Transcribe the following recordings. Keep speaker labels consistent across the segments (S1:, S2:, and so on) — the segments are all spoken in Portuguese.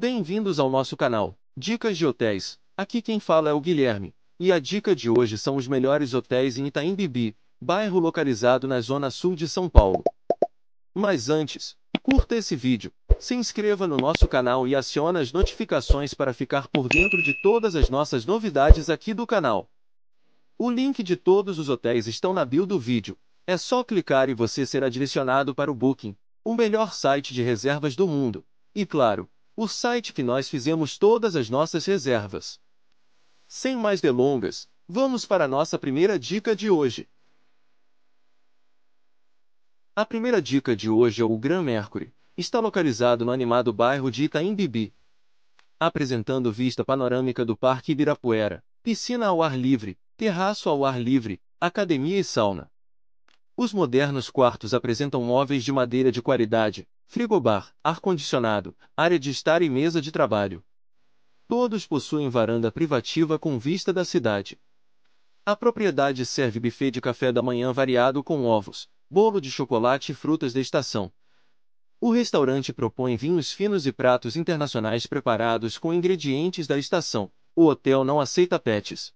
S1: Bem-vindos ao nosso canal, Dicas de Hotéis. Aqui quem fala é o Guilherme, e a dica de hoje são os melhores hotéis em Itaim Bibi, bairro localizado na zona sul de São Paulo. Mas antes, curta esse vídeo, se inscreva no nosso canal e acione as notificações para ficar por dentro de todas as nossas novidades aqui do canal. O link de todos os hotéis estão na bio do vídeo, é só clicar e você será direcionado para o Booking, o melhor site de reservas do mundo. E claro, o site que nós fizemos todas as nossas reservas. Sem mais delongas, vamos para a nossa primeira dica de hoje. A primeira dica de hoje é o Gran Mercury. Está localizado no animado bairro de Itaim Bibi. Apresentando vista panorâmica do Parque Ibirapuera, piscina ao ar livre, terraço ao ar livre, academia e sauna. Os modernos quartos apresentam móveis de madeira de qualidade, frigobar, ar-condicionado, área de estar e mesa de trabalho. Todos possuem varanda privativa com vista da cidade. A propriedade serve buffet de café da manhã variado com ovos, bolo de chocolate e frutas da estação. O restaurante propõe vinhos finos e pratos internacionais preparados com ingredientes da estação. O hotel não aceita pets.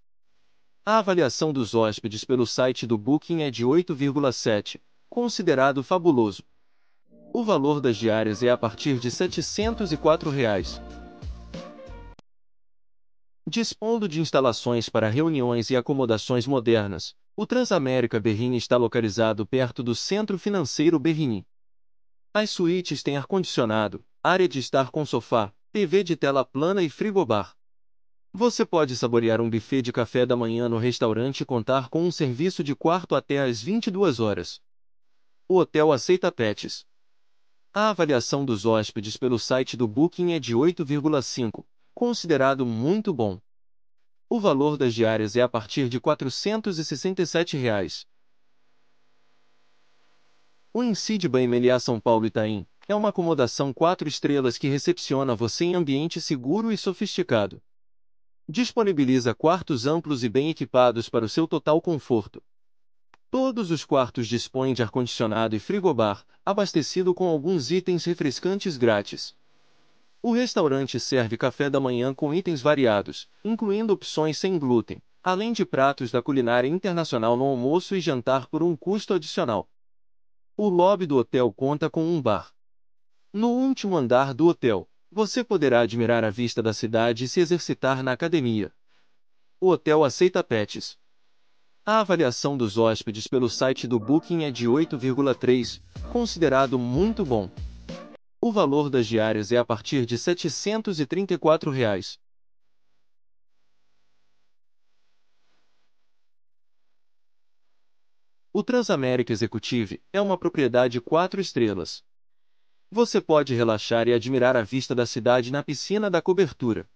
S1: A avaliação dos hóspedes pelo site do Booking é de 8,7, considerado fabuloso. O valor das diárias é a partir de R$ 704. Reais. Dispondo de instalações para reuniões e acomodações modernas, o Transamérica Berrini está localizado perto do Centro Financeiro Berrini. As suítes têm ar-condicionado, área de estar com sofá, TV de tela plana e frigobar. Você pode saborear um buffet de café da manhã no restaurante e contar com um serviço de quarto até às 22 horas. O hotel aceita pets, a avaliação dos hóspedes pelo site do Booking é de 8,5, considerado muito bom. O valor das diárias é a partir de R$ 467. Reais. O Incide by MLA São Paulo Itaim é uma acomodação 4 estrelas que recepciona você em ambiente seguro e sofisticado. Disponibiliza quartos amplos e bem equipados para o seu total conforto. Todos os quartos dispõem de ar-condicionado e frigobar, abastecido com alguns itens refrescantes grátis. O restaurante serve café da manhã com itens variados, incluindo opções sem glúten, além de pratos da culinária internacional no almoço e jantar por um custo adicional. O lobby do hotel conta com um bar. No último andar do hotel, você poderá admirar a vista da cidade e se exercitar na academia. O hotel aceita pets, a avaliação dos hóspedes pelo site do Booking é de 8,3, considerado muito bom. O valor das diárias é a partir de R$ 734. Reais. O Transamérica Executive é uma propriedade quatro estrelas. Você pode relaxar e admirar a vista da cidade na piscina da cobertura.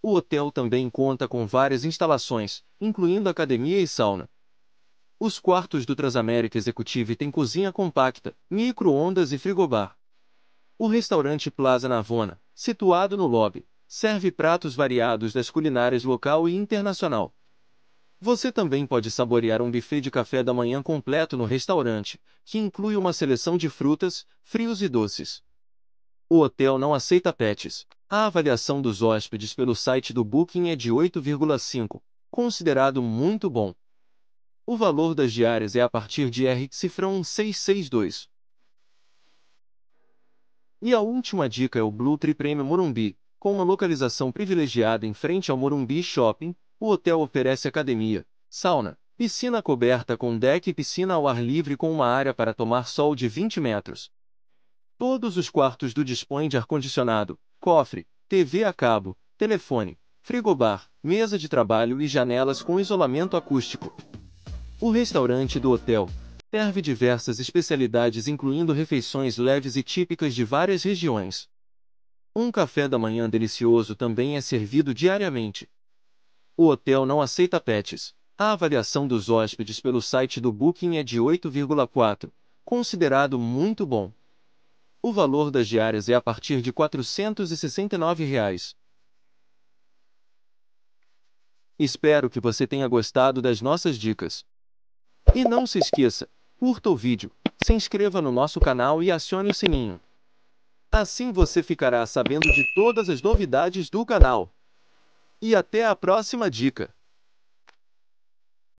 S1: O hotel também conta com várias instalações, incluindo academia e sauna. Os quartos do Transamérica Executive têm cozinha compacta, micro-ondas e frigobar. O restaurante Plaza Navona, situado no lobby, serve pratos variados das culinárias local e internacional. Você também pode saborear um buffet de café da manhã completo no restaurante, que inclui uma seleção de frutas, frios e doces. O hotel não aceita pets, a avaliação dos hóspedes pelo site do Booking é de 8,5, considerado muito bom. O valor das diárias é a partir de R cifrão 1662. E a última dica é o Blue Tree Premium Morumbi, com uma localização privilegiada em frente ao Morumbi Shopping, o hotel oferece academia, sauna, piscina coberta com deck e piscina ao ar livre com uma área para tomar sol de 20 metros. Todos os quartos do dispõem de ar-condicionado, cofre, TV a cabo, telefone, frigobar, mesa de trabalho e janelas com isolamento acústico. O restaurante do hotel serve diversas especialidades incluindo refeições leves e típicas de várias regiões. Um café da manhã delicioso também é servido diariamente. O hotel não aceita pets. A avaliação dos hóspedes pelo site do Booking é de 8,4, considerado muito bom. O valor das diárias é a partir de R$ 469. Reais. Espero que você tenha gostado das nossas dicas. E não se esqueça, curta o vídeo, se inscreva no nosso canal e acione o sininho. Assim você ficará sabendo de todas as novidades do canal. E até a próxima dica!